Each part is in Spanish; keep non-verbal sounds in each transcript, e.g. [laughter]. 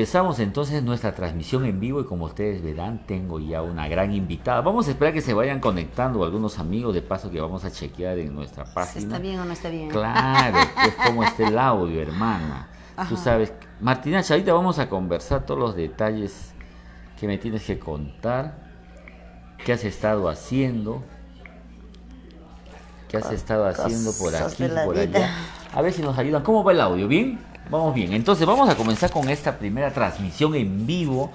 Empezamos entonces nuestra transmisión en vivo y como ustedes verán tengo ya una gran invitada. Vamos a esperar que se vayan conectando algunos amigos de paso que vamos a chequear en nuestra página. está bien o no está bien. Claro, [laughs] es como está el audio, hermana. Tú sabes, Martina, ahorita vamos a conversar todos los detalles que me tienes que contar, qué has estado haciendo, qué has estado haciendo por aquí, por allá. A ver si nos ayudan. ¿Cómo va el audio? ¿Bien? Vamos bien, entonces vamos a comenzar con esta primera transmisión en vivo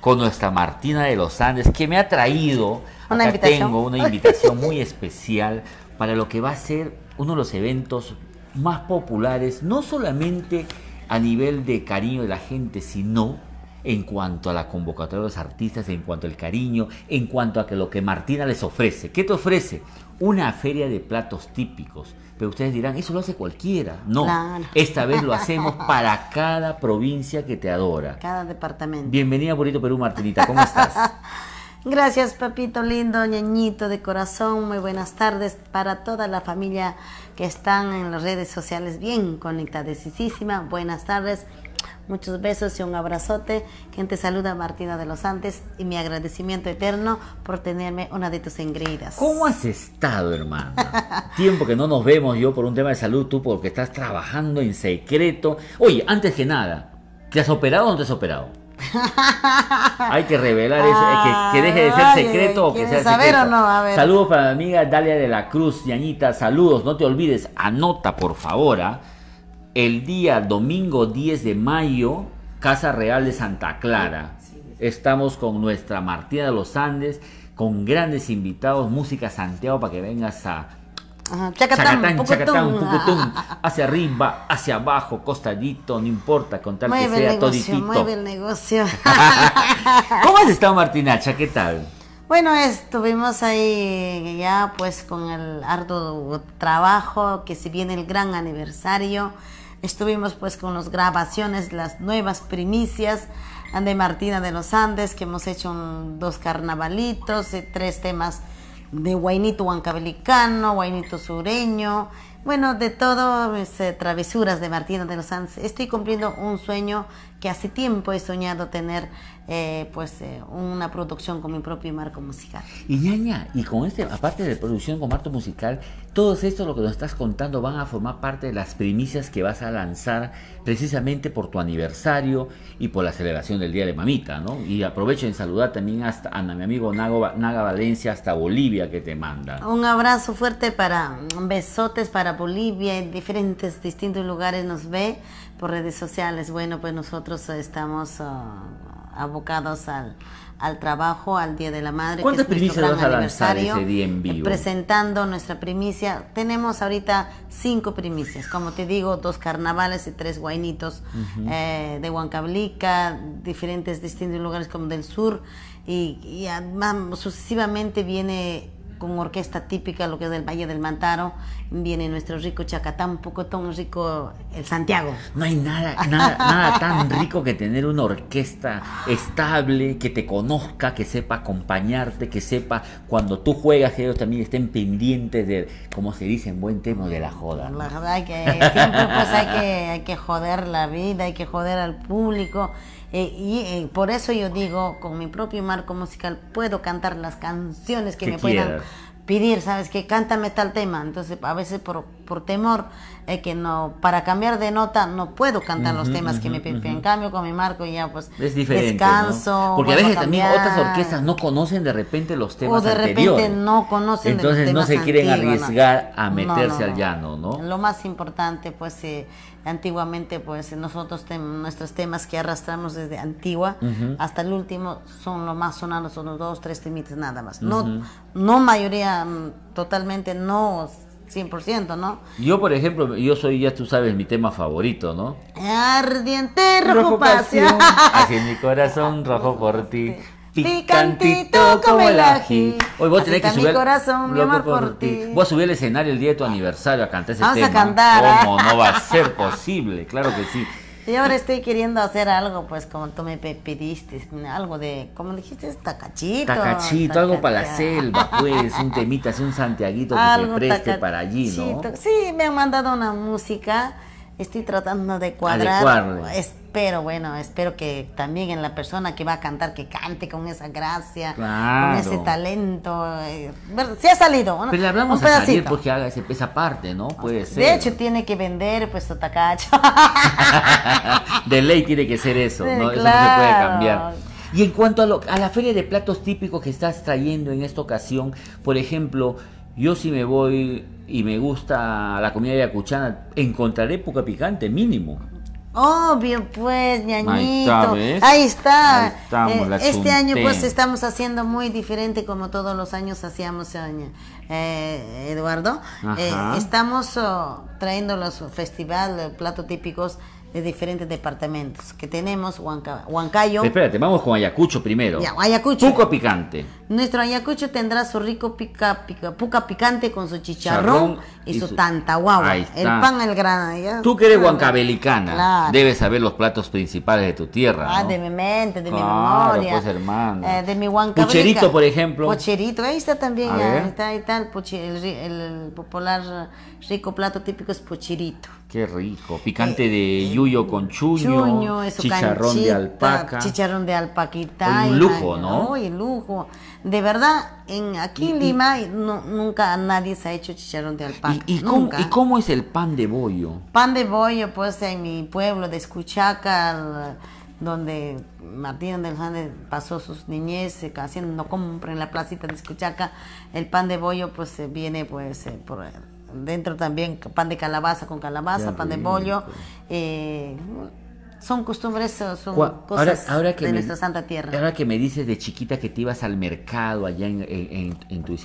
con nuestra Martina de los Andes, que me ha traído, una tengo una invitación muy especial para lo que va a ser uno de los eventos más populares, no solamente a nivel de cariño de la gente, sino en cuanto a la convocatoria de los artistas, en cuanto al cariño, en cuanto a que lo que Martina les ofrece. ¿Qué te ofrece? Una feria de platos típicos. Pero ustedes dirán, eso lo hace cualquiera. No, esta vez lo hacemos [laughs] para cada provincia que te adora. Cada departamento. Bienvenida a Perú, Martinita, ¿cómo estás? [laughs] Gracias, papito lindo, ñañito de corazón. Muy buenas tardes para toda la familia que están en las redes sociales bien conectadas. Buenas tardes. Muchos besos y un abrazote. Quien te saluda, Martina de los Andes, y mi agradecimiento eterno por tenerme una de tus engreídas. ¿Cómo has estado, hermana? [laughs] Tiempo que no nos vemos yo por un tema de salud, tú porque estás trabajando en secreto. Oye, antes que nada, ¿te has operado o no te has operado? [laughs] Hay que revelar eso, que, deje de ser secreto o que sea secreto. O no? A ver. Saludos para mi amiga Dalia de la Cruz, Yañita, saludos, no te olvides, anota por favor. ¿ah? el día domingo 10 de mayo, Casa Real de Santa Clara. Estamos con nuestra Martina de los Andes, con grandes invitados, música Santiago para que vengas a chacatán, chacatán, pucutún, ah. hacia arriba, hacia abajo, costadito, no importa, con tal que sea negocio, Mueve el negocio. [laughs] ¿Cómo has estado, Martinacha? ¿Qué tal? Bueno, estuvimos ahí ya pues con el arduo trabajo, que se viene el gran aniversario Estuvimos pues con las grabaciones, las nuevas primicias de Martina de los Andes, que hemos hecho dos carnavalitos, eh, tres temas de guainito huancabelicano, guainito sureño, bueno, de todo, mis, este, travesuras de Martina de los Andes. Estoy cumpliendo un sueño que hace tiempo he soñado tener eh, pues eh, una producción con mi propio marco musical. Y ñaña, y con este, aparte de producción con marco musical, todos esto lo que nos estás contando van a formar parte de las primicias que vas a lanzar precisamente por tu aniversario y por la celebración del Día de Mamita, ¿no? Y aprovecho en saludar también hasta a mi amigo Nago, Naga Valencia hasta Bolivia que te manda. Un abrazo fuerte para, besotes para Bolivia, en diferentes, distintos lugares nos ve por redes sociales. Bueno, pues nosotros estamos ah, abocados al, al trabajo, al Día de la Madre. que es primicias vas a lanzar eh, Presentando nuestra primicia. Tenemos ahorita cinco primicias. Como te digo, dos carnavales y tres guainitos eh, de Huancablica, diferentes distintos lugares como del sur. Y, y ah, sucesivamente viene con orquesta típica, lo que es del Valle del Mantaro, viene nuestro rico chacatán, poco tan rico el Santiago. No hay nada, nada, tan rico que tener una orquesta estable, que te conozca, que sepa acompañarte, que sepa cuando tú juegas que ellos también estén pendientes de, como se dice en buen tema, de la joda. La verdad que siempre pues, que, hay que joder la vida, hay que joder al público. Eh, y eh, por eso yo digo, con mi propio marco musical puedo cantar las canciones que, me puedan pedir, ¿sabes? Que cántame tal tema. Entonces, a veces por por temor eh, que no para cambiar de nota no puedo cantar los temas que me piden. En cambio con mi marco ya pues es diferente, descanso. Porque a veces también otras orquestas no conocen de repente los temas. O de repente no conocen. Entonces no se quieren arriesgar a meterse al llano, ¿no? Lo más importante pues eh, antiguamente pues nosotros nuestros temas que arrastramos desde antigua hasta el último son lo más sonados, son los dos, tres temitas nada más. No, no mayoría mm, totalmente no 100%, ¿no? Yo, por ejemplo, yo soy, ya tú sabes, mi tema favorito, ¿no? Ardiente rojo, pasión. [laughs] Así mi corazón rojo por ti. Picantito como el ají. Hoy vos tenés que subir. mi corazón, mi por ti. Voy a subir al escenario el día de tu aniversario a cantar ese tema. Vamos a cantar. ¿Cómo? No va a ser posible, claro que sí. Y ahora estoy queriendo hacer algo, pues como tú me pediste, algo de, como dijiste, tacachito. Tacachito, algo para la selva, pues, un temita, un santiaguito que se preste para allí, ¿no? Sí, me han mandado una música, estoy tratando de cuadrar pero bueno, espero que también en la persona que va a cantar, que cante con esa gracia, con ese talento. Eh, si ha salido. Pero le hablamos a salir porque haga esa parte, ¿no? Puede ser. De hecho, tiene que vender pues tacacho. [laughs] de ley tiene que ser eso, ¿no? Eso se puede cambiar. Y en cuanto a, la feria de platos típicos que estás trayendo en esta ocasión, por ejemplo, yo si me voy y me gusta la comida yacuchana, encontraré poca picante, mínimo. Obvio, pues, ñañito. Ahí está. Eh, este año, pues, estamos haciendo muy diferente como todos los años hacíamos, eh, eh Eduardo. Eh, estamos oh, trayendo los festivales, platos típicos de diferentes departamentos que tenemos, Huanca, Huancayo. Espérate, vamos con Ayacucho primero. Ayacucho. Puca picante. Nuestro Ayacucho tendrá su rico pica, pica puca picante con su chicharrón y, su, tanta tantahuahua. El pan el grana. Tú que eres huancabelicana, debes saber los platos principales de tu tierra. Ah, de mi mente, de mi memoria. Pues, eh, de mi Pucherito, por ejemplo. Pucherito, ahí está también, ahí está, el, popular rico plato típico es pucherito. Qué rico. Picante eh, de eh, yuyo con chuño, chicharrón de alpaca. Chicharrón de alpaquita. un lujo, ¿no? lujo. De verdad, en aquí en Lima eh, nunca nadie se ha hecho chicharrón de alpaca. Y, Cómo, ¿Y, cómo, es el pan de bollo? Pan de bollo, pues en mi pueblo de Escuchaca, donde Martín del pasó sus niñez, haciendo compra en la placita de Escuchaca, el pan de bollo pues viene pues por dentro también pan de calabaza con calabaza, pan de bollo. Eh, son costumbres, son cosas de nuestra santa tierra. Ahora que me dices de chiquita que te ibas al mercado allá en, en, tu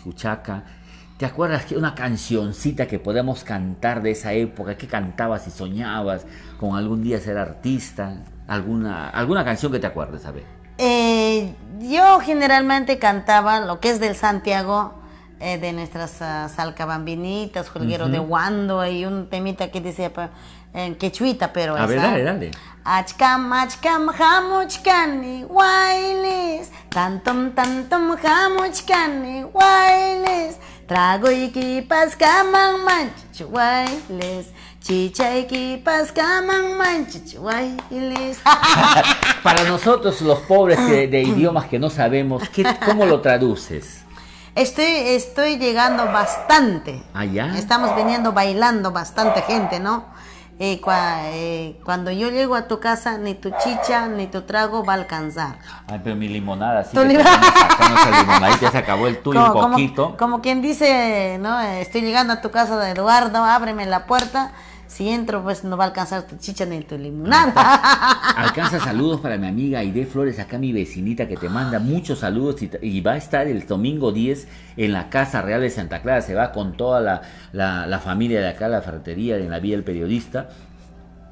¿te acuerdas que una cancioncita que podemos cantar de esa época? que cantabas y soñabas con algún día ser artista? ¿Alguna, alguna canción que te acuerdes, a ver? Eh, yo generalmente cantaba lo que es del Santiago, eh, de nuestras uh, salcabambinitas, Jolguero de Guando, hay un temita que dice en eh, quechuita, pero A ver, dale, dale. Achkam, achcam, jamuchcani, tantom, tantom, jamuchcani, guayles, trago y kipas, caman, manchich, chicha y kipas, caman, manchich, [laughs] Para nosotros, los pobres de, de [laughs] idiomas que no sabemos, ¿cómo lo traduces? Estoy, estoy llegando bastante. Allá. Ah, Estamos viniendo bailando bastante gente, ¿no? Eh, eh, cuando yo llego a tu casa, ni tu chicha ni tu trago va a alcanzar. Ay, pero mi limonada, sí. limonada, ya se acabó el tuyo un poquito. Como, quien dice, ¿no? Estoy llegando a tu casa Eduardo, ábreme la puerta. Si entro, pues no va a alcanzar tu chicha ni tu limonada. [laughs] Alcanza saludos para mi amiga Aide Flores, acá mi vecinita que te manda muchos saludos y, va a estar el domingo 10 en la Casa Real de Santa Clara. Se va con toda la, familia de acá, la ferretería, en la vía del periodista.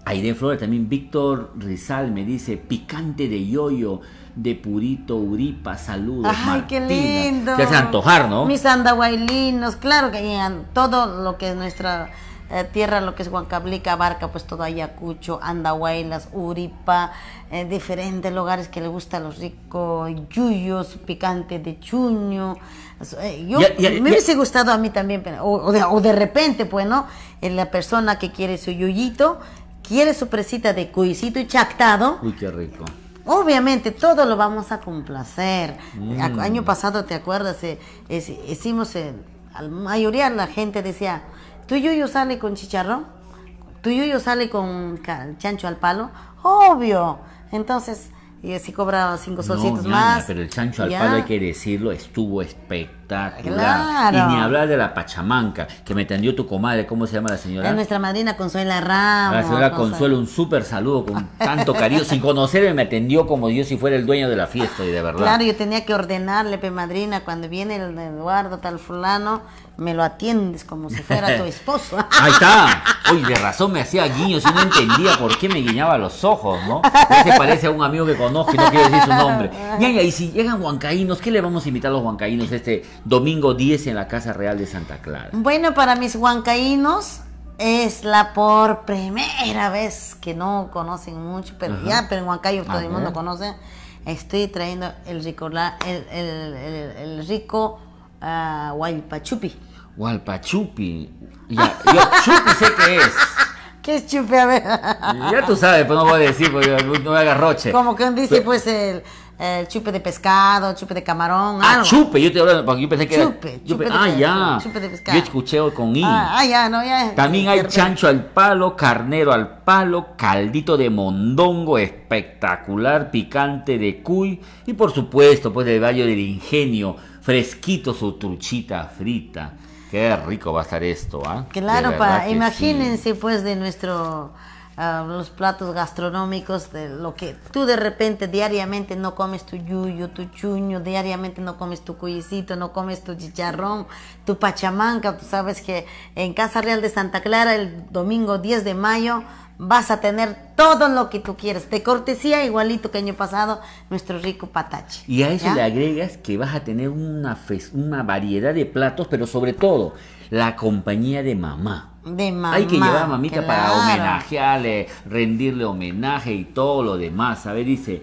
Aide Flores, también Víctor Rizal me dice, picante de yoyo de Purito Uripa, saludos. Ay, qué lindo. Te hace antojar, ¿no? Mis andahuaylinos, claro que llegan todo lo que es nuestra eh, tierra, lo que es Huancablica, Barca, pues todo Ayacucho, Andahuaylas, Uripa, eh, diferentes lugares que le gusta a los ricos, yuyos, picante de chuño. Eh, yo, me hubiese gustado a mí también, o, de, repente, pues, ¿no? La persona que quiere su yuyito, quiere su presita de cuisito y chactado. Uy, qué rico. Obviamente todo lo vamos a complacer. Mm. Año pasado, ¿te acuerdas? hicimos, al la mayoría la gente decía, ¿Tu yuyo sale con chicharrón? ¿Tu yuyo sale con chancho al palo? Obvio. Entonces, y así cinco solcitos más. Pero el chancho al palo, hay que decirlo, estuvo espectacular espectacular. Y ni hablar de la Pachamanca, que me tendió tu comadre, ¿cómo se llama la señora? Es nuestra madrina Consuela Ramos. La señora Consuelo, un súper saludo con tanto cariño. sin conocerme, me atendió como Dios si fuera el dueño de la fiesta, y de verdad. Claro, yo tenía que ordenarle, pe madrina, cuando viene el Eduardo, tal fulano, me lo atiendes como si fuera tu [laughs] esposo. Ahí está. Uy, [laughs] de razón me hacía guiños y no entendía por qué me guiñaba los ojos, ¿no? Se parece a un amigo que conozco y no quiero decir su nombre. [laughs] y si llegan huancaínos, ¿qué le vamos a invitar a los huancaínos este domingo 10 en la Casa Real de Santa Clara. Bueno, para mis huancaínos es la por primera vez que no conocen mucho, pero ya, pero en Huancayo todo el mundo conoce. Estoy trayendo el rico, la, el, el, el, rico uh, Hualpachupi. Hualpachupi. Ya, yo chupi sé qué es. [laughs] ¿Qué es chupi? A ver. Ya tú sabes, pues no voy a decir, porque no me agarroche. Como que dice, pues, el el eh, chupe de pescado, chupe de camarón, ah, chupe, yo te porque yo pensé que era, chupe, ah, ya, chupe de pescado. Yo escuché con i. Ah, ah, ya, no, ya. También hay chancho al palo, carnero al palo, caldito de mondongo espectacular, picante de cuy y por supuesto, pues del Valle del Ingenio, fresquito su truchita frita. Qué rico va a estar esto, ¿ah? Claro, imagínense pues de nuestro los platos gastronómicos, de lo que tú de repente diariamente no comes tu yuyo, tu chuño, diariamente no comes tu cuyecito, no comes tu chicharrón, tu pachamanca. Tú pues sabes que en Casa Real de Santa Clara el domingo 10 de mayo vas a tener todo lo que tú quieres. De cortesía, igualito que año pasado, nuestro rico patache. Y a eso le agregas que vas a tener una, una variedad de platos, pero sobre todo la compañía de mamá. Hay que llevar a mamita para homenajearle, rendirle homenaje y todo lo demás. A ver, dice,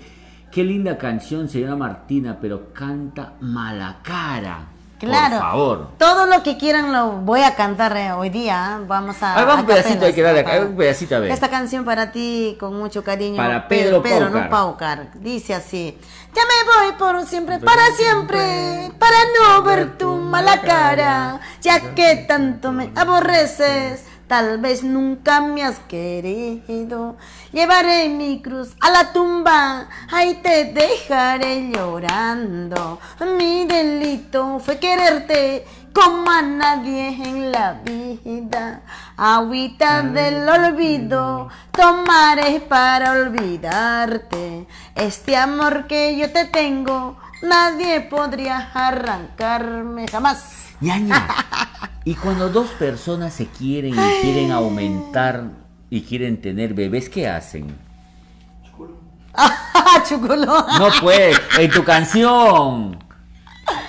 qué linda canción, señora Martina, pero canta mala cara. Claro. Por favor. Todo lo que quieran lo voy a cantar eh, hoy día. ¿eh? Vamos a. un pedacito, hay que darle acá. Un pedacito a ver. Esta canción para ti, con mucho cariño. Para Pedro, Pedro, no Paucar. Dice así: Ya me voy por siempre, para siempre, para no ver tu mala cara, ya que tanto me aborreces. Tal vez nunca me has querido. Llevaré mi cruz a la tumba, ahí te dejaré llorando. Mi delito fue quererte como a nadie en la vida. Agüita del olvido tomaré para olvidarte. Este amor que yo te tengo Nadie podría arrancarme jamás. Ñaña. [laughs] y cuando dos personas se quieren y quieren aumentar y quieren tener bebés, ¿qué hacen? Chuculo. [laughs] No puede, en tu canción.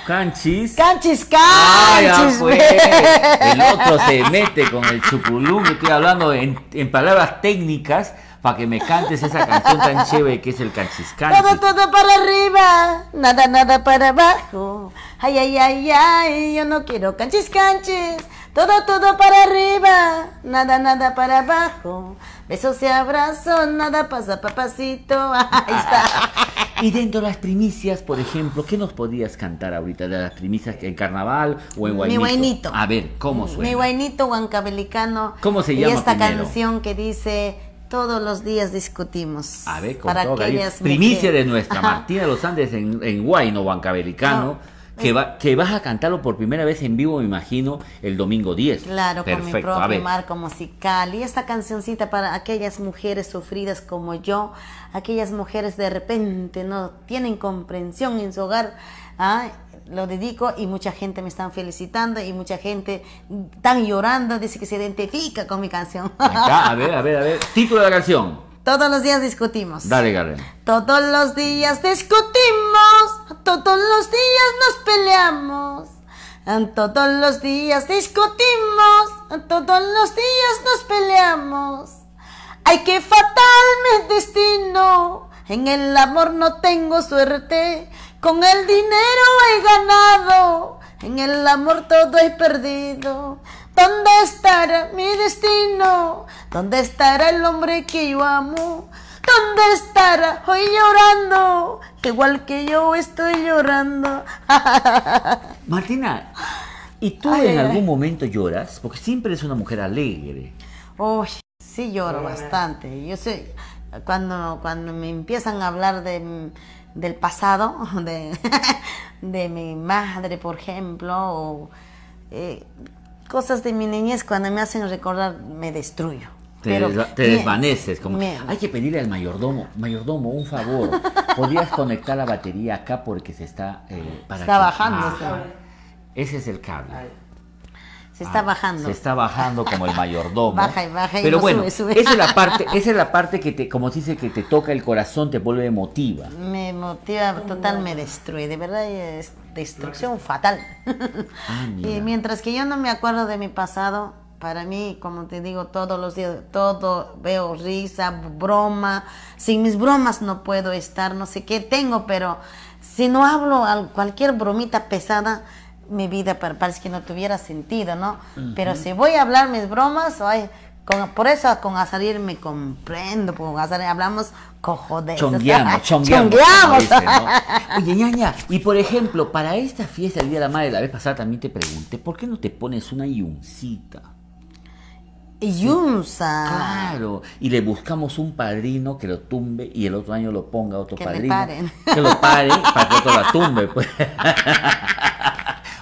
Canchis. Canchis, ah, canchis. Ah, El otro se mete con el chuculú. Estoy hablando en, en palabras técnicas para que me cantes esa canción tan chévere que es el canchiscanche. Todo, todo para arriba, nada, nada para abajo. Ay, ay, ay, ay, yo no quiero canchiscanches. Todo, todo para arriba, nada, nada para abajo. Besos y abrazos, nada pasa, papacito. [laughs] Ahí ah, está. Ah, ah. Y dentro de las primicias, por ejemplo, ¿qué nos podías cantar ahorita de las primicias en carnaval o en guainito? Mi guainito. A ver, ¿cómo suena? Mi guainito huancabelicano. ¿Cómo se llama? Y esta canción que dice todos los días discutimos. A ver, para Primicia de nuestra [laughs] Martina de los Andes en, en Guayno, bancabéricano Que, va, que, vas a cantarlo por primera vez en vivo, me imagino, el domingo 10. Claro, Perfecto. con mi propio marco musical. Y esta cancioncita para aquellas mujeres sufridas como yo, aquellas mujeres de repente no tienen comprensión en su hogar ¿ah? lo dedico y mucha gente me están felicitando y mucha gente tan llorando, dice que se identifica con mi canción. a ver, a ver, a ver. Título de la canción. Todos los días discutimos. Dale, Karen. Todos los días discutimos, todos los días nos peleamos. Todos los días discutimos, todos los días nos peleamos. Ay, qué fatal mi destino, en el amor no tengo suerte. Con el dinero he ganado, en el amor todo he perdido. ¿Dónde estará mi destino? ¿Dónde estará el hombre que yo amo? ¿Dónde estará hoy llorando? Que igual que yo estoy llorando. [laughs] Martina, ¿y tú en algún momento lloras? Porque siempre eres una mujer alegre. sí lloro bastante. Yo sé, cuando, cuando me empiezan a hablar de del pasado, [laughs] de, [laughs] de mi madre, por ejemplo, o eh, cosas de mi niñez cuando me hacen recordar, me destruyo. Te, Pero, te desvaneces, como hay que pedirle al mayordomo, mayordomo, un favor, ¿podrías conectar la batería acá porque se está... Eh, para está bajando. Ah, ese es el cable. Se está ah, bajando. Se está bajando como el mayordomo. [laughs] baja y baja y Pero bueno, sube, Esa, es la parte, [laughs] esa es la parte que, te, como dice, que te toca el corazón, te vuelve emotiva. Me motiva total, me destruye. De verdad es destrucción fatal. Ah, [laughs] y mientras que yo no me acuerdo de mi pasado, para mí, como te digo, todos los días, todo, veo risa, broma. Sin mis bromas no puedo estar, no sé qué tengo, pero si no hablo cualquier bromita pesada, mi vida parece que no tuviera sentido, ¿no? Pero si voy a hablar mis bromas, por eso con Azarir me comprendo, con Azarir hablamos cojones. [laughs] Chongueamos, chongueamos. chongueamos. Oye, ñaña, y por ejemplo, para esta fiesta del Día de la Madre, la vez pasada también te pregunté, ¿por qué no te pones una yuncita? Yunza. Claro, y le buscamos un padrino que lo tumbe y el otro año lo ponga otro padrino. Que lo pare Que lo paren para que otro la tumbe, pues. [laughs]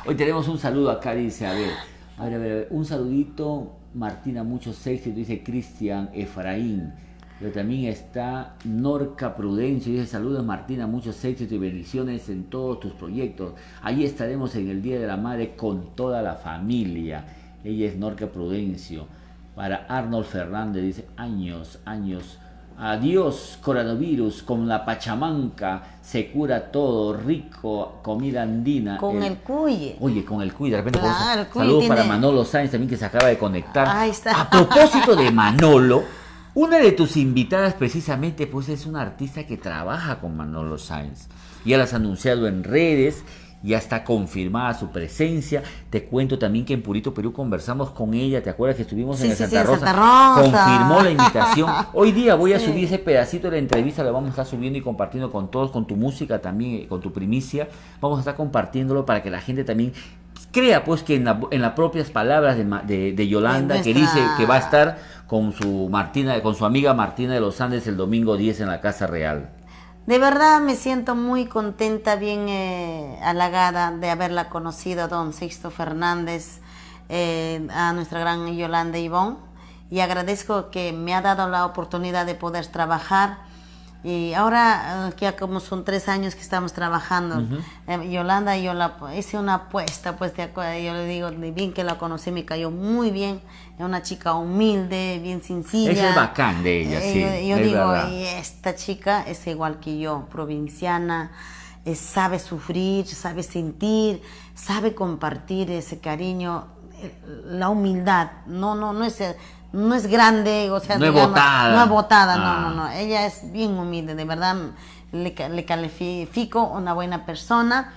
Hoy tenemos un saludo acá, dice, a ver, a ver, a ver, un saludito, Martina, muchos éxitos, dice Cristian Efraín. Pero también está Norca Prudencio, dice saludos Martina, muchos éxitos y bendiciones en todos tus proyectos. ahí estaremos en el Día de la Madre con toda la familia. Ella es Norca Prudencio. Para Arnold Fernández dice años, años Adiós coronavirus, con la pachamanca se cura todo, rico, comida andina. Con eh, el, Oye, con el cuy, de repente. Saludos para Manolo Sáenz también que se acaba de conectar. Ahí está. A propósito de [laughs] Manolo, una de tus invitadas precisamente pues es una artista que trabaja con Manolo Sáenz. Ya las has anunciado en redes ya está confirmada su presencia. Te cuento también que en Purito Perú conversamos con ella, ¿te acuerdas que estuvimos en, Santa, Rosa? Confirmó la invitación. [laughs] Hoy día voy a subir ese pedacito de la entrevista, lo vamos a estar subiendo y compartiendo con todos, con tu música también, eh, con tu primicia. Vamos a estar compartiéndolo para que la gente también crea pues que en, las propias palabras de, Yolanda, que dice que va a estar con su Martina, con su amiga Martina de los Andes el domingo 10 en la Casa Real. De verdad me siento muy contenta, bien eh, halagada de haberla conocido a don Sixto Fernández, eh, a nuestra gran Yolanda Ivón, y agradezco que me ha dado la oportunidad de poder trabajar y ahora, eh, ya como son tres años que estamos trabajando, em, Yolanda, yo la, hice una apuesta, pues acuerdo yo le digo, bien que la conocí, me cayó muy bien. Es una chica humilde, bien sencilla. Eso es bacán de ella, eh, sí. yo, digo, esta chica es igual que yo, provinciana, eh, sabe sufrir, sabe sentir, sabe compartir ese cariño la humildad, no, no, no es no es grande, o sea, no es votada, No no, no, ah. no. Ella es bien humilde, de verdad le, le califico una buena persona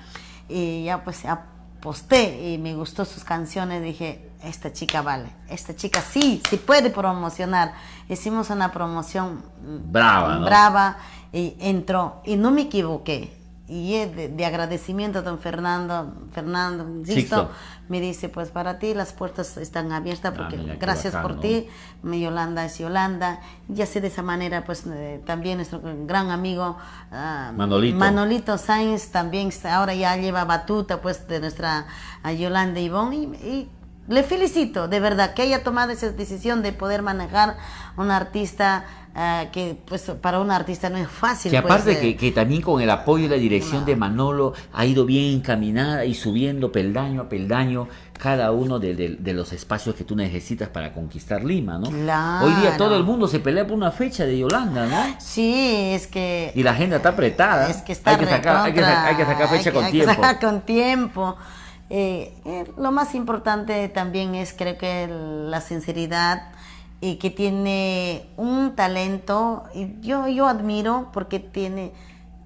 y ya pues aposté y me gustó sus canciones, dije, esta chica vale, esta chica sí, sí puede promocionar. Hicimos una promoción brava, brava y entró y no me equivoqué y de, agradecimiento a don Fernando, Fernando insisto, me dice, pues para ti las puertas están abiertas porque ah, gracias por ti mi Yolanda es Yolanda, ya sé de esa manera pues eh, también nuestro gran amigo ah, Manolito. Sainz también ahora ya lleva batuta pues de nuestra Yolanda Ivón y, y le felicito de verdad que haya tomado esa decisión de poder manejar un artista Ah, que pues para un artista no es fácil. Que pues, aparte que, también con el apoyo y la dirección de Manolo ha ido bien encaminada y subiendo peldaño a peldaño cada uno de, los espacios que tú necesitas para conquistar Lima, ¿no? Hoy día todo el mundo se pelea por una fecha de Yolanda, ¿no? Sí, es que... Y la agenda está apretada. hay que, sacar, hay, que hay que sacar fecha con, tiempo. con eh, tiempo. Eh, lo más importante también es creo que la sinceridad y que tiene un talento, y yo, yo admiro porque tiene,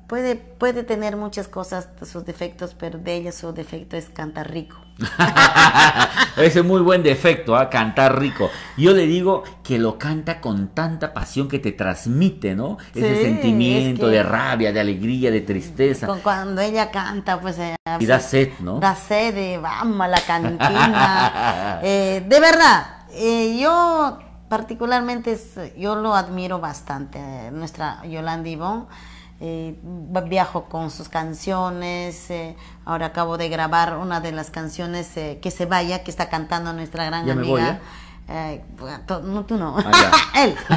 puede, puede tener muchas cosas, sus defectos, pero de ella su defecto es cantar rico. [laughs] Ese es muy buen defecto, ¿ah? cantar rico. Yo le digo que lo canta con tanta pasión que te transmite, ¿no? Ese sentimiento de rabia, de alegría, de tristeza. Cuando ella canta, pues... Eh, y da sed, ¿no? Da sed, vamos a la cantina. [laughs] Eh, de verdad, eh, yo particularmente yo lo admiro bastante, nuestra Yolanda Ivón. Eh, viajo con sus canciones, eh, ahora acabo de grabar una de las canciones eh, que se vaya, que está cantando nuestra gran amiga. Eh, no, tú no. Ah, [laughs] él. [laughs]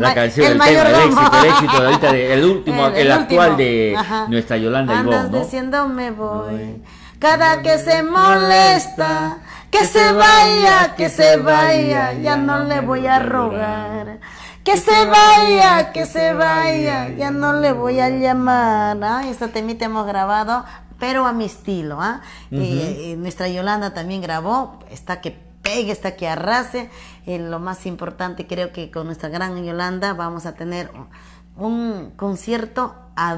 la canción, el, mayor éxito, el éxito ahorita, el último, [laughs] el, actual de nuestra Yolanda Andas ¿no? diciendo me voy. Cada que se molesta, que se vaya, que se vaya, ya no le voy a rogar. Que se vaya, que se vaya, ya no le voy a llamar. esta temita hemos grabado, pero a mi estilo. ¿ah? Eh, eh, nuestra Yolanda también grabó, está que pegue, está que arrase. Eh, lo más importante, creo que con nuestra gran Yolanda vamos a tener un concierto a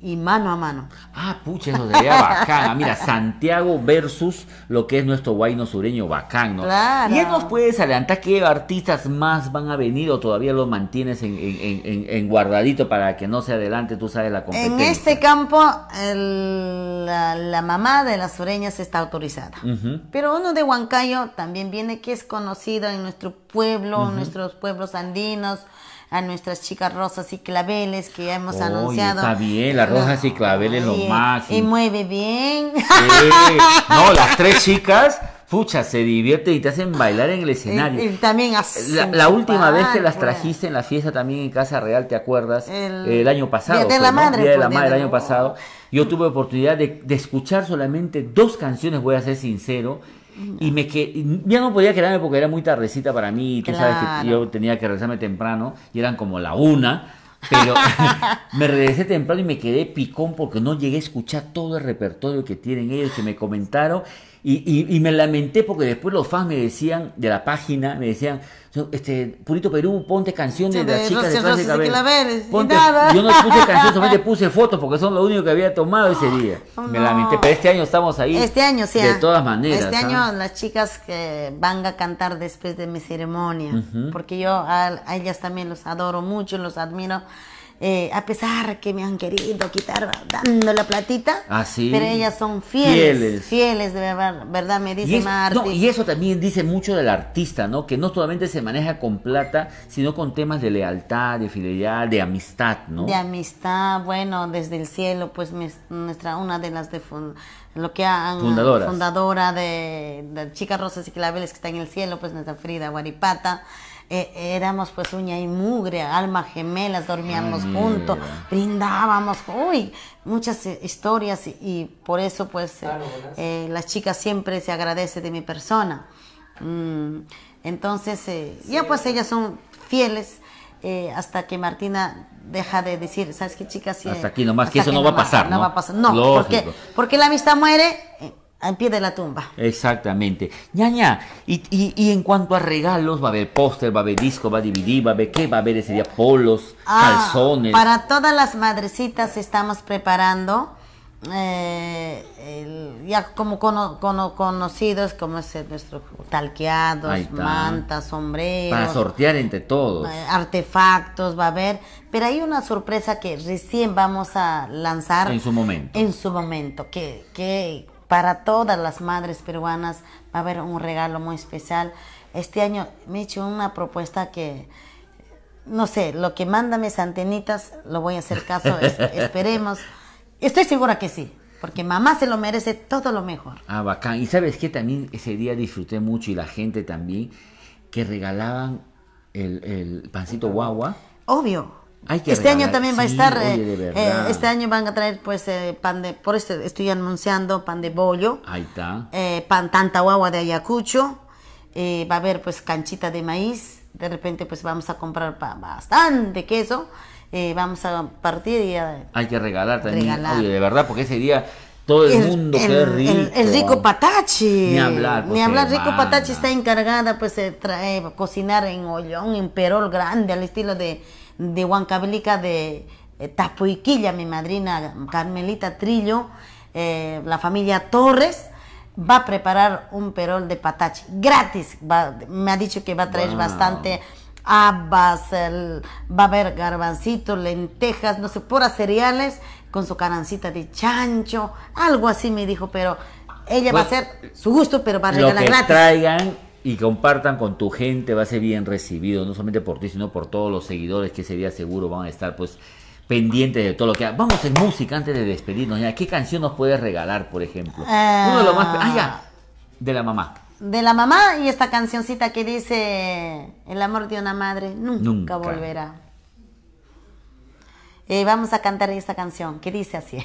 y mano a mano. Ah, pucha, eso sería [laughs] bacán. Ah, mira, Santiago versus lo que es nuestro guayno sureño, bacán, ¿no? ¿Y él nos puedes adelantar qué artistas más van a venir o todavía los mantienes en, guardadito para que no se adelante, tú sabes, la competencia? En este campo, la, mamá de las sureñas está autorizada. Pero uno de Huancayo también viene, que es conocido en nuestro pueblo, nuestros pueblos andinos, a nuestras chicas rosas y claveles que ya hemos anunciado. Está bien, las rosas y claveles más. Y mueve bien. No, las tres chicas pucha, se divierte y te hacen bailar en el escenario. también La, última vez que las pues. trajiste en la fiesta también en Casa Real, ¿te acuerdas? El, año pasado. Día de pues, la Madre. de la Madre, el año pasado. Yo tuve oportunidad de, de, escuchar solamente dos canciones, voy a ser sincero, y me que ya no podía quedarme porque era muy tardecita para mí. tú sabes que yo tenía que regresarme temprano y eran como la una. Pero [laughs] [laughs] me regresé temprano y me quedé picón porque no llegué a escuchar todo el repertorio que tienen ellos, que me comentaron. y me lamenté porque después los fans me decían, de la página, me decían, este, Purito Perú, ponte canción de, la pues, chicas detrás de cabeza. Ponte, yo no puse canciones, solamente [laughs] puse fotos porque son lo único que había tomado ese día. Oh, Me lamenté, pero este año estamos ahí. Este año, sí. De ah. todas maneras. Este ¿ah? año las chicas que van a cantar después de mi ceremonia, porque yo a ellas también los adoro mucho, los admiro. Eh, a pesar que me han querido quitar dando la platita, ah, pero ellas son fieles, fieles, de verdad, me dice y y eso también dice mucho del artista, ¿no? Que no solamente se maneja con plata, sino con temas de lealtad, de fidelidad, de amistad, ¿no? De amistad, bueno, desde el cielo, pues nuestra una de las de lo que han fundadora de, de Chicas Rosas y Claveles que está en el cielo, pues nuestra Frida Guaripata. E, éramos pues uña y mugre, almas gemelas, dormíamos juntos, brindábamos, uy, muchas eh, historias y, por eso pues eh, eh, las chicas siempre se agradece de mi persona. Mm, entonces, ya pues ellas son fieles. hasta que Martina deja de decir, ¿sabes qué, chicas? hasta aquí nomás, que eso no, va a pasar. No, no, porque, porque la amistad muere en pie de la tumba. Exactamente. Ñaña, y, y, y en cuanto a regalos, va a haber póster, va a haber disco, va a dividir, va a haber qué, va a haber ese día polos, ah, calzones. Para todas las madrecitas estamos preparando. Eh, ya como conocidos, como es nuestro talqueados, mantas, sombreros. Para sortear entre todos. Eh, artefactos, va a haber. Pero hay una sorpresa que recién vamos a lanzar. En su momento. En su momento. que para todas las madres peruanas va a haber un regalo muy especial. Este año me he hecho una propuesta que, no sé, lo que mandan mis antenitas, lo voy a hacer caso, [laughs] esperemos. Estoy segura que sí, porque mamá se lo merece todo lo mejor. Ah, bacán. Y sabes que también ese día disfruté mucho y la gente también, que regalaban el, el pancito guagua. Obvio este año también va a estar, eh, eh, este año van a traer pues eh, pan de, por este estoy anunciando pan de bollo, ahí está, pan tanta guagua de Ayacucho, va a haber pues canchita de maíz, de repente pues vamos a comprar bastante queso, vamos a partir y hay que regalar también, de verdad porque ese día todo el, mundo, el, rico. El, rico patachi. Ni hablar. Pues, Ni hablar, rico patachi está encargada pues de cocinar en ollón en perol grande, al estilo de de Huancablica de eh, tapuiquilla mi madrina Carmelita Trillo, eh, la familia Torres, va a preparar un perol de patachi gratis. me ha dicho que va a traer bastante habas, va a haber garbancitos, lentejas, no sé, puras cereales con su carancita de chancho, algo así me dijo, pero ella va a pues, hacer su gusto, pero va a regalar gratis y compartan con tu gente, va a ser bien recibido, no solamente por ti, sino por todos los seguidores que ese día seguro van a estar pues pendientes de todo lo que vamos en música antes de despedirnos ya qué canción nos puedes regalar por ejemplo uno de los más ah ya de la mamá de la mamá y esta cancioncita que dice el amor de una madre nunca, volverá eh, vamos a cantar esta canción que dice así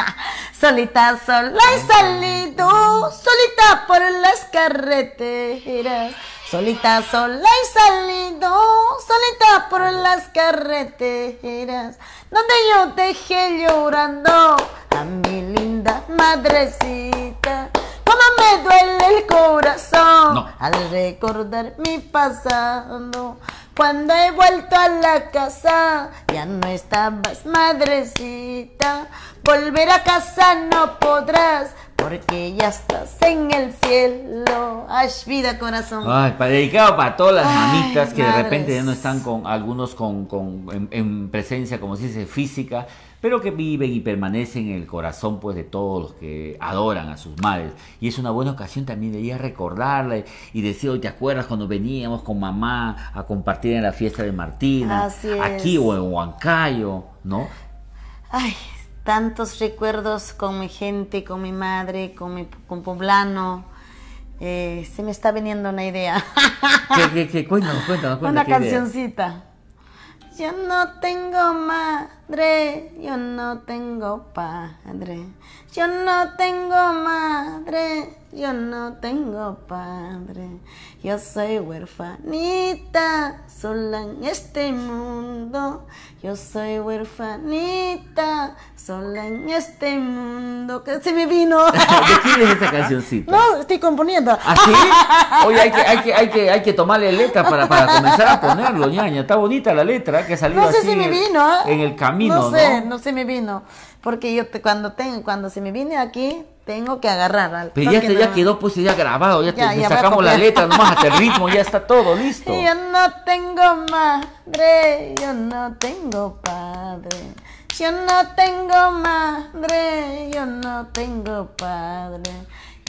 [laughs] solita sola y solito solita por las carreteras. Solita sola y salido, solita por las carreteras, donde yo dejé llorando a mi linda madrecita. como me duele el corazón al recordar mi pasado. Cuando he vuelto a la casa, ya no estabas, madrecita. Volver a casa no podrás, porque ya estás en el cielo. Ay, vida, corazón. Ay, para, dedicado para todas las mamitas que de repente ya no están con algunos con, con en, presencia, como se dice, física, pero que viven y permanecen en el corazón pues de todos los que adoran a sus madres. Y es una buena ocasión también de ir a recordarle y decir, te acuerdas cuando veníamos con mamá a compartir en la fiesta de Martina, aquí o en Huancayo, ¿no? Ay, tantos recuerdos con mi gente, con mi madre, con mi poblano. Eh, se me está viniendo una idea. [laughs] ¿Qué, qué, Una cancioncita. Yo no tengo más yo no tengo padre, yo no tengo madre, yo no tengo padre, yo soy huerfanita sola en este mundo, yo soy huerfanita sola en este mundo, que se me vino. [laughs] ¿De quién es esta cancioncita? No, estoy componiendo. ¿Así? ¿Ah, Oye, hay que, hay que, hay que, hay que tomarle letra para, para comenzar a ponerlo, ñaña, está bonita la letra que salió no sé si me vino. en el camino ¿no? sé, ¿no? se me vino. Porque yo te, cuando tengo, cuando se me vine aquí, tengo que agarrar al Pero ya, ya quedó pues ya grabado, ya, sacamos la letra nomás hasta el ritmo, ya está todo listo. [laughs] Yo no tengo madre, yo no tengo padre. Yo no tengo madre, yo no tengo padre.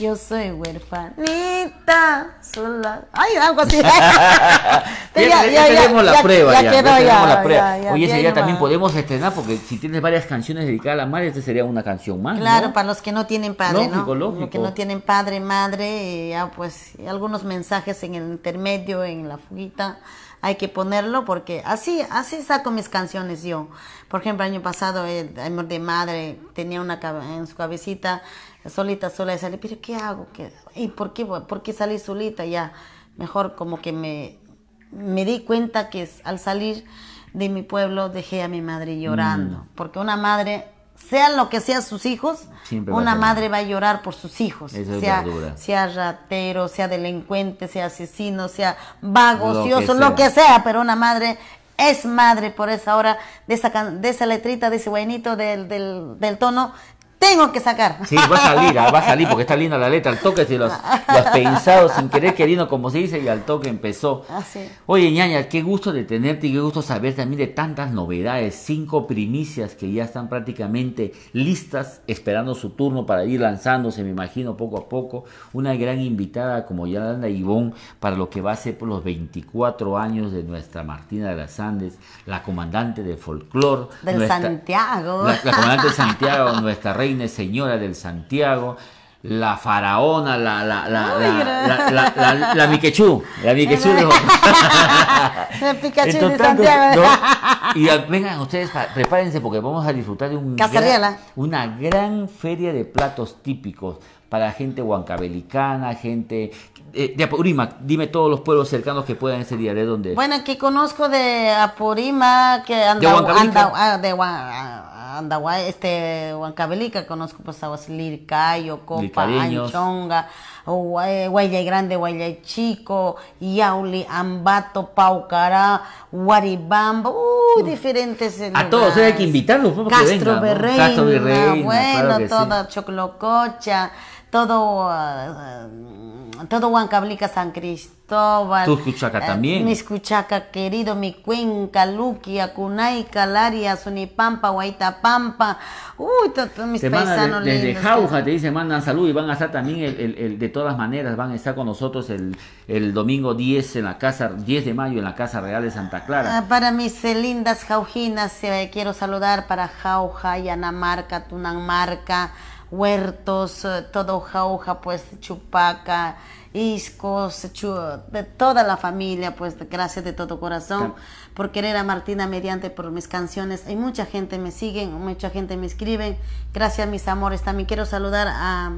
Yo soy huerfanita, sola. Ay, algo así. [laughs] ya, ya, tenemos la prueba. Ya, ya, Oye, ese también podemos estrenar, porque si tienes varias canciones dedicadas a la madre, esta sería una canción más. Claro, para los que no tienen padre, lógico, ¿no? Lógico. Los que no tienen padre, madre, ya eh, ah, pues algunos mensajes en el intermedio, en la fugita, Hay que ponerlo porque así, así saco mis canciones yo. Por ejemplo, el año pasado, el amor de madre tenía una en su cabecita solita, sola, y salí, pero ¿qué hago? ¿Qué, ¿Y por qué, salí solita? Ya, mejor como que me, me di cuenta que al salir de mi pueblo dejé a mi madre llorando, mm. porque una madre sean lo que sean sus hijos, una madre va a llorar por sus hijos, sea, sea ratero, sea delincuente, sea asesino, sea vago, lo, que sea. lo que sea, pero una madre es madre por esa hora de esa, de esa letrita, de ese buenito del, del tono, tengo que sacar. Sí, va a salir, ah, va a salir porque está linda la letra, al toque se los, pensados, sin querer queriendo, como se dice, y al toque empezó. Oye, ñaña, qué gusto de tenerte y qué gusto saber también de tantas novedades, cinco primicias que ya están prácticamente listas, esperando su turno para ir lanzándose, me imagino, poco a poco. Una gran invitada como ya anda Ivón para lo que va a ser por los 24 años de nuestra Martina de las Andes, la comandante de folclore. Del Santiago. la comandante de Santiago, [laughs] nuestra reina señora del Santiago, la faraona, la, la, la, la, la, Miquechú, la Miquechú. [laughs] Pikachu de Santiago. Y ah, vengan ustedes, prepárense porque vamos a disfrutar de un una gran feria de platos típicos para gente huancabelicana, gente eh, de Apurímac. Dime todos los pueblos cercanos que puedan ese día, ¿de donde Bueno, que conozco de Apurímac, que anda, ¿De anda guay, este Huancabelica conozco pues Lircayo, Copa, Anchonga, oh, Guayay Grande, Guayay Chico, Yauli, Ambato, Paucará, Guaribamba, uuuh, diferentes A todos hay que invitarlos, Castro, Berreira, bueno, todo, toda Choclococha, todo ah, todo Huancablica, San Cristóbal. Tu Cuchaca eh, también. Mis Cuchaca querido, mi Cuenca, Luquia, Cunaica, Laria, Sunipampa, Guaitapampa Uy, todos mis paisanos Desde Jauja te dicen, mandan salud y van a estar también, el, de todas maneras, van a estar con nosotros el, el domingo 10 en la casa, 10 de mayo en la Casa Real de Santa Clara. Ah, para mis eh, lindas jaujinas, eh, quiero saludar para Jauja, Yanamarca, Tunamarca huertos, eh, todo hoja hoja, pues chupaca, iscos, de toda la familia, pues gracias de todo corazón por querer a Martina mediante por mis canciones. Hay mucha gente me sigue, mucha gente me escribe, Gracias mis amores. También quiero saludar a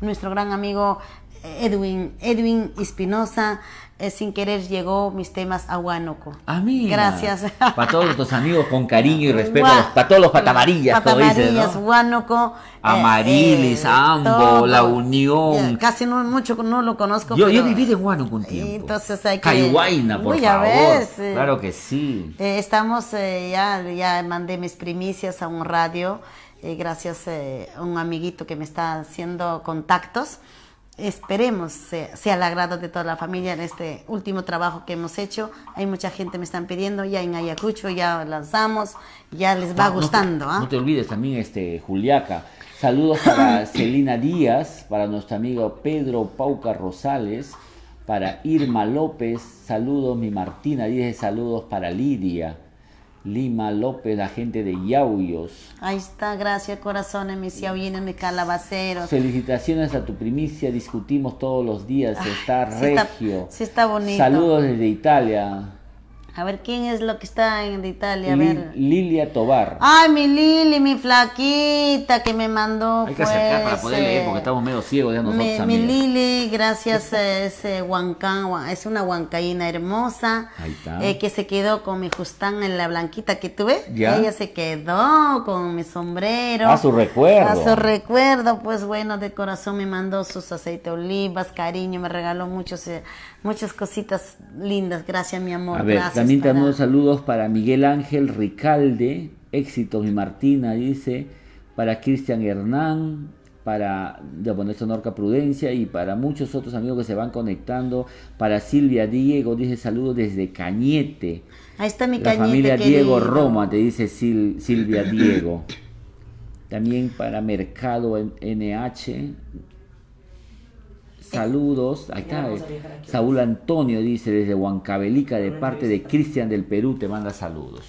nuestro gran amigo Edwin, Edwin Espinosa, eh, sin querer llegó mis temas a Huánuco. mí. Gracias. Para todos tus amigos, con cariño y [laughs] respeto, para todos los patamarillas, patamarillas como eh, Amarillas, eh, Ambo, La Unión. Casi no, mucho no lo conozco. Yo, yo viví de Huánuco un tiempo. Entonces hay que... por favor. claro que sí. estamos, ya, ya mandé mis primicias a un radio, gracias a un amiguito que me está haciendo contactos esperemos sea, sea, el agrado de toda la familia en este último trabajo que hemos hecho. Hay mucha gente me están pidiendo, ya en Ayacucho ya lanzamos, ya les va gustando. ¿ah? No te, olvides también, este Juliaca. Saludos para [coughs] Celina Díaz, para nuestro amigo Pedro Pauca Rosales, para Irma López, saludos mi Martina Díaz, saludos para Lidia. Lima López, la gente de Yauyos. Ahí está, gracias corazones, mis yauyines, mis calabaceros. Felicitaciones a tu primicia, discutimos todos los días, está regio. sí está bonito. Saludos desde Italia. A ver quién es lo que está en Italia. A ver. Lilia Tobar. Ay, mi Lili, mi flaquita que me mandó. Hay que acercar para pues, poder leer porque estamos medio ciegos ya nosotros. Mi, mi Lili, gracias a ese huancán, es una huancaína hermosa. Ahí está. Eh, que se quedó con mi justán en la blanquita que tuve. Ya. Ella se quedó con mi sombrero. A su recuerdo. A su recuerdo, pues bueno, de corazón me mandó sus aceite olivas, cariño, me regaló muchos. Eh, Muchas cositas lindas, gracias mi amor. también tenemos saludos para Miguel Ángel Ricalde, éxitos mi Martina, dice, para Cristian Hernán, para Diabonesto Norca Prudencia y para muchos otros amigos que se van conectando. Para Silvia Diego, dice saludos desde Cañete. Ahí está mi La familia Diego Roma, te dice Silvia Diego. También para Mercado NH, Saludos. Ahí está. Eh, Saúl Antonio dice desde Huancabelica, de parte de Cristian del Perú, te manda saludos.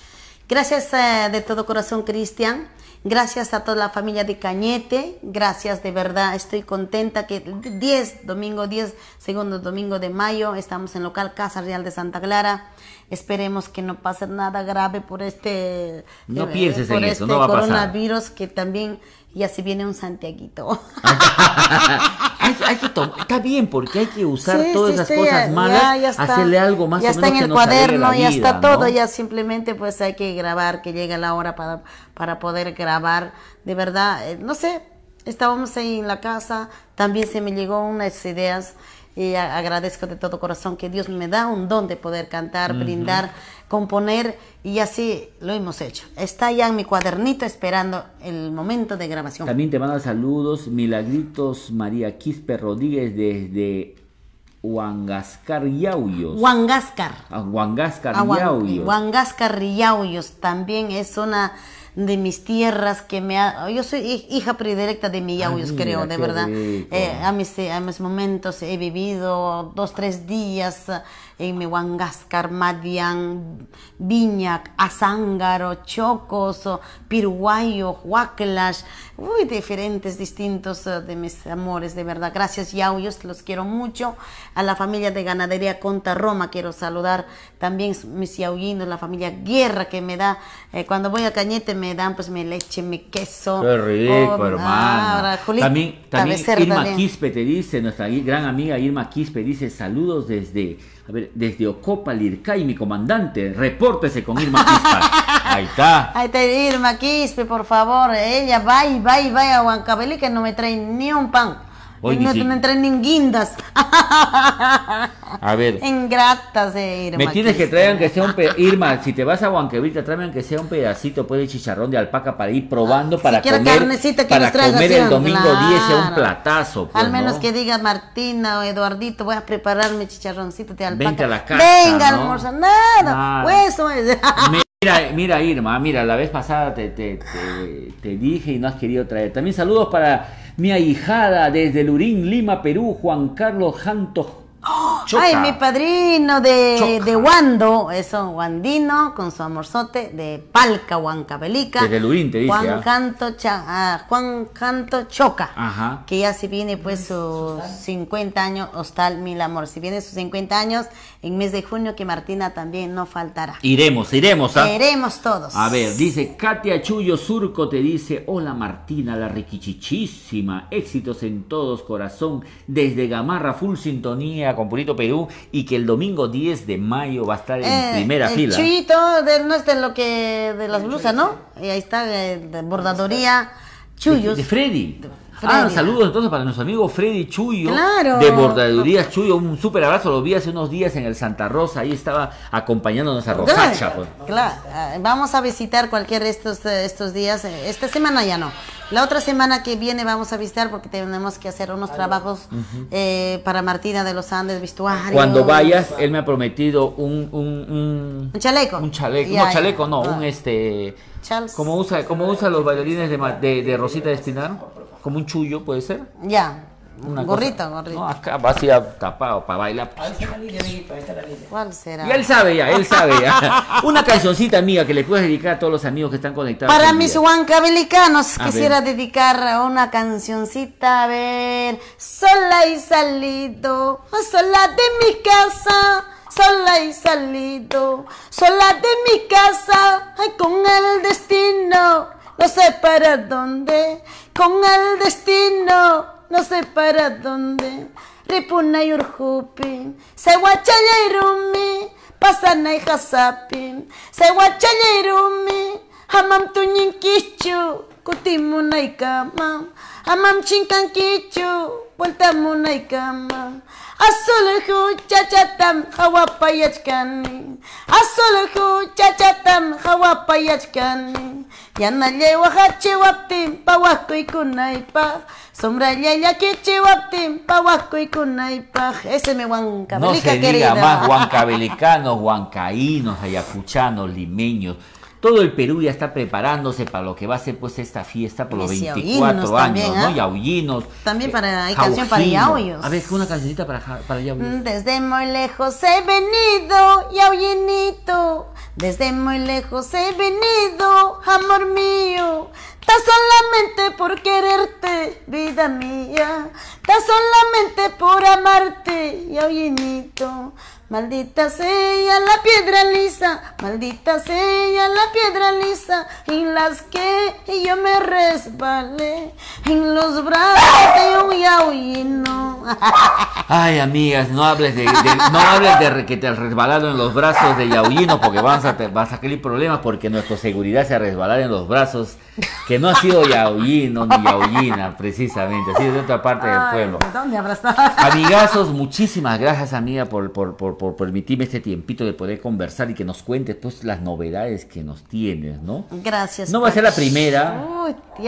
Gracias eh, de todo corazón, Cristian. Gracias a toda la familia de Cañete. Gracias, de verdad. Estoy contenta que 10, domingo 10, segundo domingo de mayo, estamos en local Casa Real de Santa Clara. Esperemos que no pase nada grave por este, coronavirus que también y así viene un santiaguito. [laughs] hay, está bien, porque hay que usar todas las cosas malas, hacerle algo más ya está en el cuaderno, y ya está todo, ya simplemente pues hay que grabar, que llegue la hora para, para poder grabar. De verdad, eh, no sé, estábamos ahí en la casa, también se me llegó unas ideas y agradezco de todo corazón que Dios me da un don de poder cantar, brindar, componer y así lo hemos hecho. Está ya en mi cuadernito esperando el momento de grabación. También te manda saludos Milagritos María Quispe Rodríguez desde Huangascar Yauyos. Huangascar. Ah, Huangascar ah, Yauyos. Huangascar Yauyos también es una de mis tierras que me ha, yo soy hija predilecta de mi ah, ya creo, de verdad. Eh, a, eh, a mis momentos he vivido dos, tres días en Mehuangascar, Madian, Viñac, Azángaro, Chocos, Piruguayo, Huaclas muy diferentes, distintos eh, de mis amores, de verdad. Gracias, Yauyos, los quiero mucho. A la familia de ganadería Conta Roma quiero saludar también mis yaullinos, la familia Guerra que me da, eh, cuando voy a Cañete me dan pues mi leche, mi queso. Qué rico, hermano. también, Irma Quispe te dice, nuestra gran amiga Irma Quispe dice, saludos desde a ver, desde Ocopa, Lircay, mi comandante, repórtese con Irma Quispe. [laughs] Ahí está. Ahí está Irma Quispe, por favor. Ella va y va y va a que no me trae ni un pan. Hoy no, no en guindas. A ver. Ingratas de eh, Irma. Me tienes que traer que sea un pedacito. Irma, si te vas a Huanquevita, tráeme aunque sea un pedacito puede chicharrón de alpaca para ir probando, para comer, que para comer el domingo 10 a un platazo. Pues, Al menos que diga Martina o Eduardito, voy a prepararme chicharroncito de alpaca. Venga a Nada, Pues, eso Es. [laughs] Mira, mira, Irma, mira, la vez pasada te dije y no has querido traer. También saludos para mi ahijada desde Lurín, Lima, Perú, Juan Carlos Janto ¡Oh! Choca. Ay, mi padrino de, de Wando, eso, wandino con su amorzote de Palca, Huancabelica. Desde Lurín te dice. Juan, ¿ah? Canto, ah, Juan Canto Choca, que ya si viene pues sus 50 años, hostal, mil amor, si viene sus 50 años, en mes de junio que Martina también no faltará. Iremos, iremos. ¿ah? Iremos todos. A ver, dice Katia Chuyo Surco te dice, hola Martina, la riquichichísima, éxitos en todos, corazón, desde Gamarra, full sintonía con Purito Perú y que el domingo 10 de mayo va a estar en eh, primera fila. Chuyito, no es de lo que, de las blusas, ¿no? Y ahí está, eh, de, bordadoría. Chuyos. de Freddy. Ah, saludos entonces para nuestro amigo Freddy Chuyo de Bordadurías Chuyo. Un súper abrazo, lo vi hace unos días en el Santa Rosa, ahí estaba acompañándonos a Rosacha. Pues. Claro, eh, vamos a visitar cualquier de estos, eh, estos días, eh, esta semana ya no. La otra semana que viene vamos a visitar porque tenemos que hacer unos trabajos para Martina de los Andes, vestuario. Cuando vayas, él me ha prometido un... Un, un, chaleco. Un chaleco, no, chaleco no, un ah. este... Como usa, como usa los bailarines de, de, Rosita de como un chullo, puede ser. Ya. Una gorrito, gorrito. No, acá va así tapado para bailar. Ahí está la línea, ahí está la línea. ¿Cuál será? Y él sabe ya, él sabe ya. [laughs] Una cancioncita, amiga, que le puedes dedicar a todos los amigos que están conectados. Para mis huancabelicanos, quisiera dedicar una cancioncita, a ver. Sola y salido, oh, sola de mi casa sola y salido, sola de mi casa, ay, con el destino no sé para dónde, con el destino, no sé para dónde. Ripuna y urjupi, se y rumi, pasana y jazapi, se y rumi. hamam tuñin kichu, kutimuna y kama, Amam chinkan kichu, puntamuna y kama. Asulhu chachatam chachatan Asulhu chachatam hawapayachkani. Yana lewa hachiwaptim pawakui kunaipa. Sombra lewa kichiwaptim pawakui kunaipa. Ese me mi no querida. No diga más huancabelicanos, huancaínos, ayacuchanos, limeños. Todo el Perú ya está preparándose para lo que va a ser pues esta fiesta por los 24 años, ¿no? ¿eh? Yaullinos. También para, hay canción para yaullos. A ver, una cancionita para, para yaullos. Mm, desde muy lejos he venido, yaullinito. Desde muy lejos he venido, amor mío está solamente por quererte, vida mía. está solamente por amarte, yaullinito. Maldita sea la piedra lisa, maldita sea la piedra lisa, en las que yo me resbalé, en los brazos de un [laughs] Ay, amigas, no hables de, no de que te has resbalado en los brazos de yaullino porque vas a, vas a tener problemas, porque nuestra seguridad se ha resbalado en los brazos que que no ha sido yaoyino ni yaoyina, precisamente, ha sido de otra parte del pueblo. ¿Dónde habrá Amigazos, muchísimas gracias, amiga, por, por, por, permitirme este tiempito de poder conversar y que nos cuentes todas pues, las novedades que nos tienes, ¿no? Gracias. No va a ser la primera.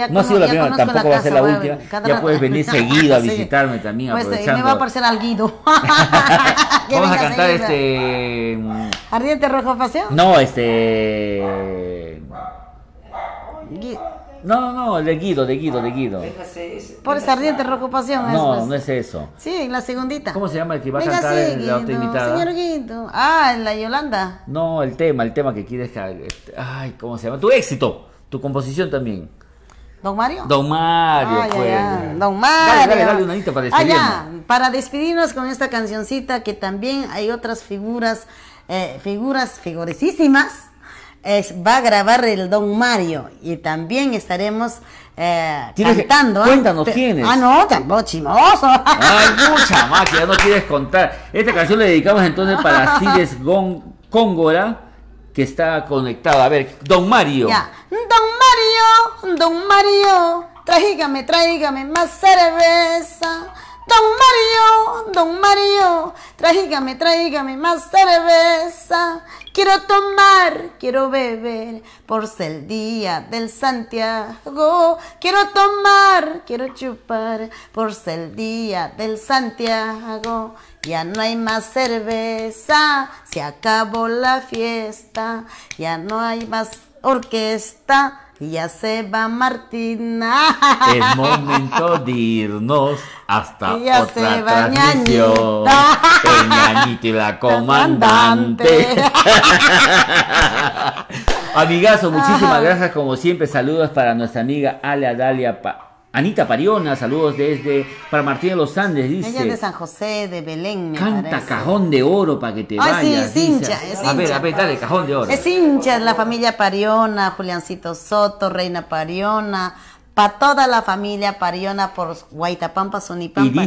no ha sido la primera, tampoco va a ser la última. Ya puedes venir seguido a [laughs] visitarme también. Pues eh, aprovechando. me va a aparecer al guido. [laughs] [laughs] Vamos a cantar este. ¿Ardiente rojo Paseo? No, este. No, no, no, de Guido, de Guido, de Guido. Ah, Por esa ardiente preocupación. No, pues. no es eso. Sí, la segundita. ¿Cómo se llama el que va a cantar en la invitada? Señor Guido. Ah, en la Yolanda. No, el tema, el tema que quieres que... Este, ay, ¿cómo se llama? Tu éxito, tu composición también. ¿Don Mario? Don Mario, pues. Don Mario. Dale, dale, dale una para ah, despedirnos. para despedirnos con esta cancioncita que también hay otras figuras, eh, figuras figuresísimas va a grabar el Don Mario y también estaremos eh, cantando. ¿ah? cuéntanos quién es. Ah, no, tampoco chimoso. [laughs] mucha más, que ya no quieres contar. Esta canción le dedicamos entonces para Cides Gon Góngora, que está conectada. A ver, Don Mario. Ya. Don Mario, Don Mario, tráigame, tráigame más cerveza. Don Mario, don Mario, tráigame, tráigame más cerveza. Quiero tomar, quiero beber, por ser el día del Santiago. Quiero tomar, quiero chupar, por ser el día del Santiago. Ya no hay más cerveza, se acabó la fiesta. Ya no hay más orquesta ya se va Martina. Es momento de irnos hasta otra se va transmisión. y la [laughs] comandante. [laughs] Amigazo, muchísimas gracias como siempre. Saludos para nuestra amiga Ale Dalia pa Anita Pariona, saludos desde para Martín de los Andes, dice. Ella es de San José, de Belén. Me canta cajón de oro para que te Ay, Ah, Sí, es hincha, A ver, a ver, dale, cajón de oro. Es hincha la familia Pariona, Juliancito Soto, Reina Pariona, para toda la familia Pariona por Guaitapampa, Sunipampa,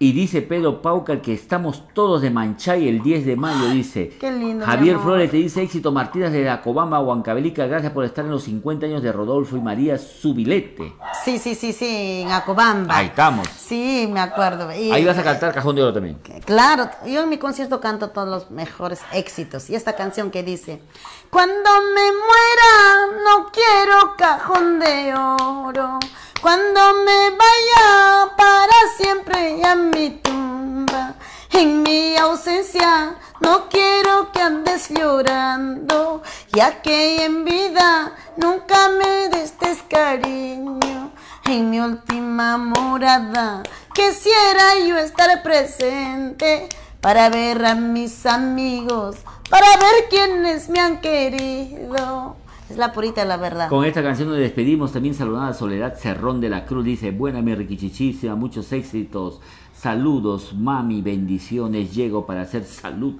y, y dice Pedro Pauca que estamos todos de Manchay el 10 de mayo, ¡Ah! dice. Qué lindo. Javier Flores te dice éxito Martínez de Acobamba, Huancabelica, gracias por estar en los 50 años de Rodolfo y María Subilete. Sí, sí, sí, sí, en Acobamba. Ahí estamos. Sí, me acuerdo. Ahí vas a cantar Cajón de Oro también. Claro, yo en mi concierto canto todos los mejores éxitos. Y esta canción que dice, cuando me muera no quiero cajón de oro. Cuando me vaya para siempre a mi tumba, en mi ausencia no quiero que andes llorando, ya que en vida nunca me destes cariño. En mi última morada quisiera yo estar presente para ver a mis amigos, para ver quienes me han querido. Es la purita la verdad. Con esta canción nos despedimos. También saludada a Soledad Cerrón de la Cruz. Dice, buena mi riquichichísima, muchos éxitos. Saludos, mami, bendiciones. Llego para hacer salud.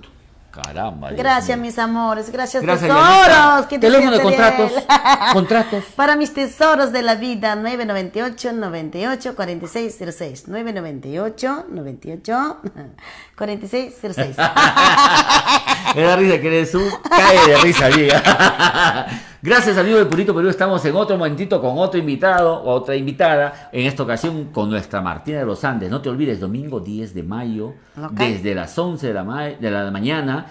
Caramba. Gracias, mis amores. Gracias, tesoros. Teléfono de contratos. [laughs] contratos. Para mis tesoros de la vida, 998-98-4606. 998-98-4606. [laughs] Me da risa que eres un cae de risa, [laughs] Gracias, amigo de Purito Perú. Estamos en otro momentito con otro invitado o otra invitada. En esta ocasión con nuestra Martina de los Andes. No te olvides, domingo 10 de mayo, desde las 11 de la, de la mañana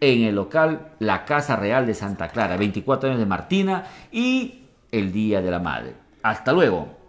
en el local La Casa Real de Santa Clara. 24 años de Martina y el Día de la Madre. Hasta luego.